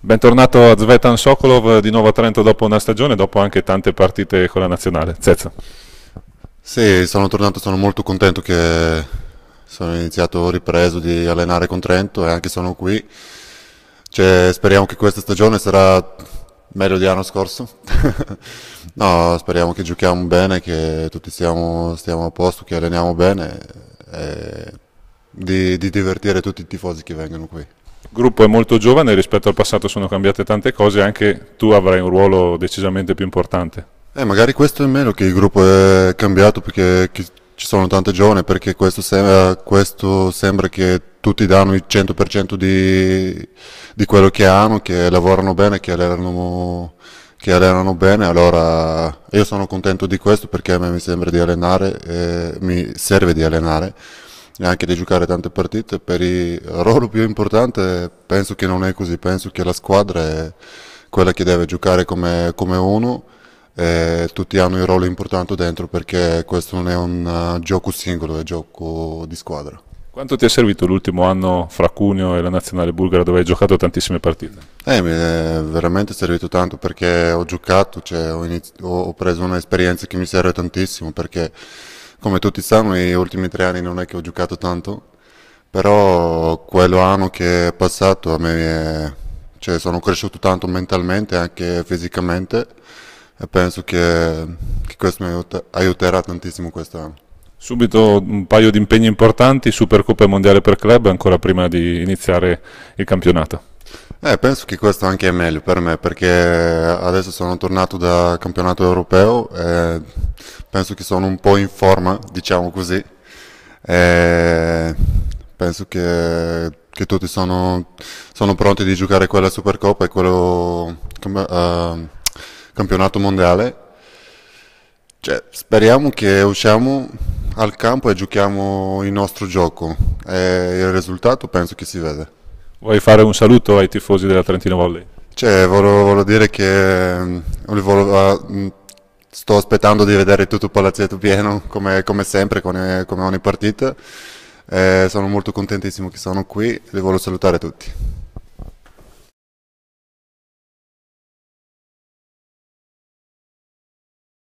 Bentornato a Zvetan Sokolov di nuovo a Trento dopo una stagione, dopo anche tante partite con la nazionale. Zezza. Sì, sono tornato, sono molto contento che sono iniziato, ripreso di allenare con Trento e anche sono qui. Cioè, speriamo che questa stagione sarà meglio di l'anno scorso. no, speriamo che giochiamo bene, che tutti stiamo, stiamo a posto, che alleniamo bene e di, di divertire tutti i tifosi che vengono qui gruppo è molto giovane, rispetto al passato sono cambiate tante cose, anche tu avrai un ruolo decisamente più importante. Eh, magari questo è meno che il gruppo è cambiato perché ci sono tante giovani, perché questo sembra, questo sembra che tutti danno il 100% di, di, quello che hanno, che lavorano bene, che allenano, che allenano, bene, allora io sono contento di questo perché a me mi sembra di allenare, mi serve di allenare e anche di giocare tante partite, per il ruolo più importante penso che non è così, penso che la squadra è quella che deve giocare come, come uno e tutti hanno il ruolo importante dentro perché questo non è un uh, gioco singolo, è un gioco di squadra. Quanto ti è servito l'ultimo anno fra Cuneo e la nazionale bulgara dove hai giocato tantissime partite? Eh, mi è veramente servito tanto perché ho giocato, cioè ho, inizio, ho preso un'esperienza che mi serve tantissimo perché come tutti sanno negli ultimi tre anni non è che ho giocato tanto, però quello anno che è passato a me è, cioè, sono cresciuto tanto mentalmente e anche fisicamente e penso che, che questo mi aiuterà tantissimo quest'anno. Subito un paio di impegni importanti, Supercoppa e Mondiale per Club, ancora prima di iniziare il campionato. Eh, penso che questo anche è meglio per me perché adesso sono tornato dal campionato europeo e penso che sono un po' in forma, diciamo così. E penso che, che tutti sono, sono, pronti di giocare quella Supercoppa e quello uh, campionato mondiale. Cioè, speriamo che usciamo al campo e giochiamo il nostro gioco e il risultato penso che si vede. Vuoi fare un saluto ai tifosi della Trentino Volley? Cioè, volevo, volevo dire che mm, volevo, ah, mm, sto aspettando di vedere tutto il palazzetto pieno, come, come sempre, come, eh, come ogni partita. Eh, sono molto contentissimo che sono qui e voglio salutare tutti.